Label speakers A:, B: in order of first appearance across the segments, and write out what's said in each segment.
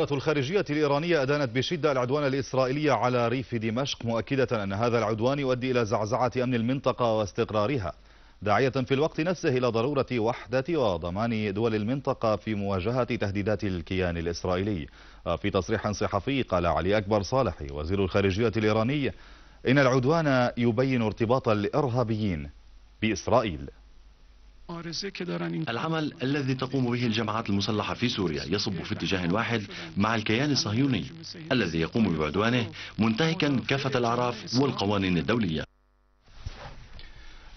A: وزارة الخارجية الإيرانية أدانت بشدة العدوان الإسرائيلي على ريف دمشق مؤكدة أن هذا العدوان يؤدي إلى زعزعة أمن المنطقة واستقرارها داعية في الوقت نفسه إلى ضرورة وحدة وضمان دول المنطقة في مواجهة تهديدات الكيان الإسرائيلي في تصريح صحفي قال علي أكبر صالح وزير الخارجية الإيراني إن العدوان يبين ارتباط الإرهابيين
B: بإسرائيل العمل الذي تقوم به الجماعات المسلحة في سوريا يصب في اتجاه واحد مع الكيان الصهيوني الذي يقوم بعدوانه منتهكا كافة الأعراف والقوانين الدولية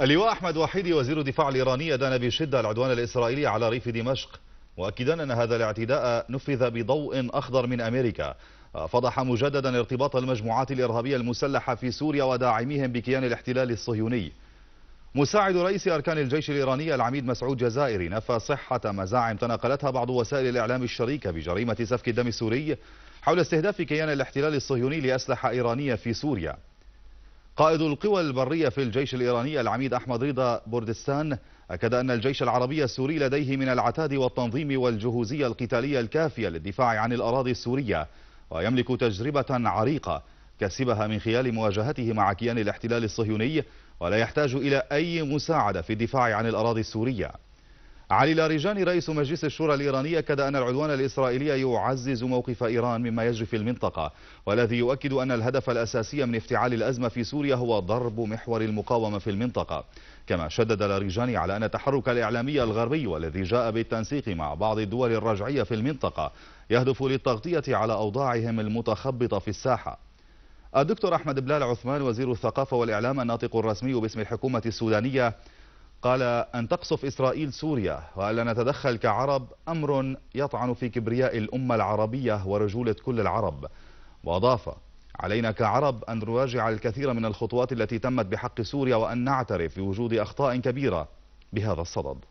A: اللواء أحمد وحيدي وزير الدفاع الإيراني أدان بشدة العدوان الإسرائيلي على ريف دمشق مؤكدا أن هذا الاعتداء نفذ بضوء أخضر من أمريكا فضح مجددا ارتباط المجموعات الإرهابية المسلحة في سوريا وداعميهم بكيان الاحتلال الصهيوني مساعد رئيس أركان الجيش الإيراني العميد مسعود جزائري نفى صحة مزاعم تناقلتها بعض وسائل الإعلام الشريكة بجريمة سفك الدم السوري حول استهداف كيان الاحتلال الصهيوني لأسلحة إيرانية في سوريا قائد القوى البرية في الجيش الإيراني العميد أحمد رضا بوردستان أكد أن الجيش العربي السوري لديه من العتاد والتنظيم والجهوزية القتالية الكافية للدفاع عن الأراضي السورية ويملك تجربة عريقة كسبها من خلال مواجهته مع كيان الاحتلال الصهيوني ولا يحتاج إلى أي مساعدة في الدفاع عن الأراضي السورية علي لاريجاني رئيس مجلس الشورى الإيراني أكد أن العدوان الإسرائيلي يعزز موقف إيران مما يجري في المنطقة والذي يؤكد أن الهدف الأساسي من افتعال الأزمة في سوريا هو ضرب محور المقاومة في المنطقة كما شدد لاريجاني على أن التحرك الإعلامي الغربي والذي جاء بالتنسيق مع بعض الدول الرجعية في المنطقة يهدف للتغطية على أوضاعهم المتخبطة في الساحة الدكتور أحمد بلال عثمان وزير الثقافة والإعلام الناطق الرسمي باسم الحكومة السودانية قال أن تقصف إسرائيل سوريا وألا نتدخل كعرب أمر يطعن في كبرياء الأمة العربية ورجولة كل العرب وأضاف علينا كعرب أن نراجع الكثير من الخطوات التي تمت بحق سوريا وأن نعترف بوجود أخطاء كبيرة بهذا الصدد